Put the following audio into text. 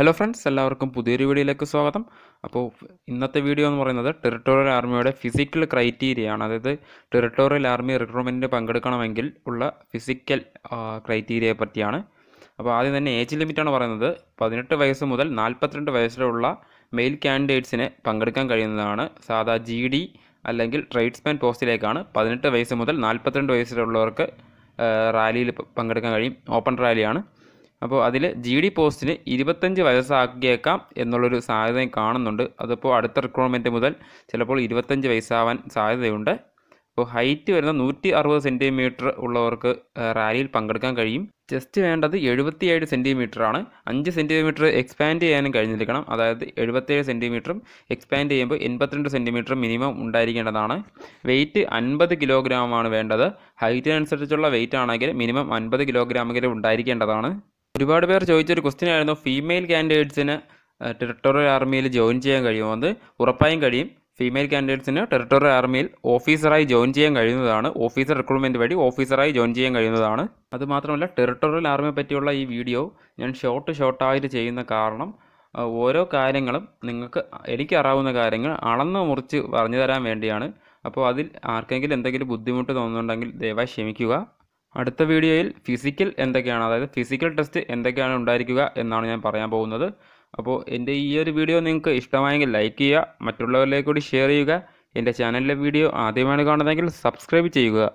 hello friends എല്ലാവർക്കും പുതിയൊരു വീഡിയോയിലേക്ക് സ്വാഗതം അപ്പോൾ ഇന്നത്തെ വീഡിയോ എന്ന് പറയുന്നത് ടെറിട്ടോറിയൽ ആർമിയുടെ ഫിസിക്കൽ ക്രൈറ്റീരിയയാണ് അതായത് ടെറിട്ടോറിയൽ ആർമി റിക്രൂട്ട്മെൻറ്റിന് പങ്കെടുക്കണമെങ്കിൽ ഉള്ള ഫിസിക്കൽ ക്രൈറ്റീരിയയെ പറ്റിയാണ് അപ്പോൾ ആദ്യം തന്നെ ഏജ് ലിമിറ്റാണ് പറയുന്നത് പതിനെട്ട് വയസ്സ് മുതൽ നാൽപ്പത്തിരണ്ട് വയസ്സിലുള്ള മെയിൽ കാൻഡിഡേറ്റ്സിന് പങ്കെടുക്കാൻ കഴിയുന്നതാണ് സാധാ ജി ഡി അല്ലെങ്കിൽ ട്രേഡ്സ്മാൻ പോസ്റ്റിലേക്കാണ് പതിനെട്ട് വയസ്സ് മുതൽ നാൽപ്പത്തിരണ്ട് വയസ്സിലുള്ളവർക്ക് റാലിയിൽ പങ്കെടുക്കാൻ കഴിയും ഓപ്പൺ റാലിയാണ് അപ്പോൾ അതിൽ ജി ഡി പോസ്റ്റിന് ഇരുപത്തഞ്ച് വയസ്സാക്കിയേക്കാം എന്നുള്ളൊരു സാധ്യത കാണുന്നുണ്ട് അതിപ്പോൾ അടുത്ത റിക്രൂട്ട്മെൻറ്റ് മുതൽ ചിലപ്പോൾ ഇരുപത്തഞ്ച് വയസ്സാവാൻ സാധ്യതയുണ്ട് അപ്പോൾ ഹൈറ്റ് വരുന്ന നൂറ്റി അറുപത് സെൻറ്റിമീറ്റർ ഉള്ളവർക്ക് റാലിയിൽ പങ്കെടുക്കാൻ കഴിയും ചെസ്റ്റ് വേണ്ടത് എഴുപത്തിയേഴ് ആണ് അഞ്ച് സെൻറ്റിമീറ്റർ എക്സ്പാൻഡ് ചെയ്യാനും കഴിഞ്ഞിരിക്കണം അതായത് എഴുപത്തേഴ് സെൻറ്റിമീറ്ററും എക്സ്പാൻഡ് ചെയ്യുമ്പോൾ എൺപത്തിരണ്ട് സെൻറ്റിമീറ്റർ മിനിമം ഉണ്ടായിരിക്കേണ്ടതാണ് വെയിറ്റ് അൻപത് കിലോഗ്രാമാണ് വേണ്ടത് ഹൈറ്റിനനുസരിച്ചുള്ള വെയിറ്റ് ആണെങ്കിൽ മിനിമം അൻപത് കിലോഗ്രാമെങ്കിലും ഉണ്ടായിരിക്കേണ്ടതാണ് ഒരുപാട് പേർ ചോദിച്ചൊരു ക്വസ്റ്റ്യൻ ആയിരുന്നു ഫീമെയിൽ കാൻഡിഡേറ്റ്സിന് ടെറിട്ടോറിയൽ ആർമിയിൽ ജോയിൻ ചെയ്യാൻ കഴിയുമോ അത് ഉറപ്പായും കഴിയും ഫീമെയിൽ കാൻഡിഡേറ്റ്സിന് ടെറിട്ടോറിയൽ ആർമിയിൽ ഓഫീസറായി ജോയിൻ ചെയ്യാൻ കഴിയുന്നതാണ് ഓഫീസർ റിക്രൂട്ട്മെൻറ്റ് വഴി ഓഫീസറായി ജോയിൻ ചെയ്യാൻ കഴിയുന്നതാണ് അതുമാത്രമല്ല ടെറിട്ടോറിയൽ ആർമിയെ പറ്റിയുള്ള ഈ വീഡിയോ ഞാൻ ഷോർട്ട് ഷോർട്ടായിട്ട് ചെയ്യുന്ന കാരണം ഓരോ കാര്യങ്ങളും നിങ്ങൾക്ക് എനിക്കറിയാവുന്ന കാര്യങ്ങൾ അളന്ന് മുറിച്ച് പറഞ്ഞു തരാൻ വേണ്ടിയാണ് അപ്പോൾ അതിൽ ആർക്കെങ്കിലും എന്തെങ്കിലും ബുദ്ധിമുട്ട് തോന്നുന്നുണ്ടെങ്കിൽ ദയവായി ക്ഷമിക്കുക അടുത്ത വീഡിയോയിൽ ഫിസിക്കൽ എന്തൊക്കെയാണ് അതായത് ഫിസിക്കൽ ടെസ്റ്റ് എന്തൊക്കെയാണ് ഉണ്ടായിരിക്കുക എന്നാണ് ഞാൻ പറയാൻ പോകുന്നത് അപ്പോൾ എൻ്റെ ഈ ഒരു വീഡിയോ നിങ്ങൾക്ക് ഇഷ്ടമായെങ്കിൽ ലൈക്ക് ചെയ്യുക മറ്റുള്ളവരിലേക്ക് കൂടി ഷെയർ ചെയ്യുക എൻ്റെ ചാനലിലെ വീഡിയോ ആദ്യമാണ് കാണുന്നതെങ്കിൽ സബ്സ്ക്രൈബ് ചെയ്യുക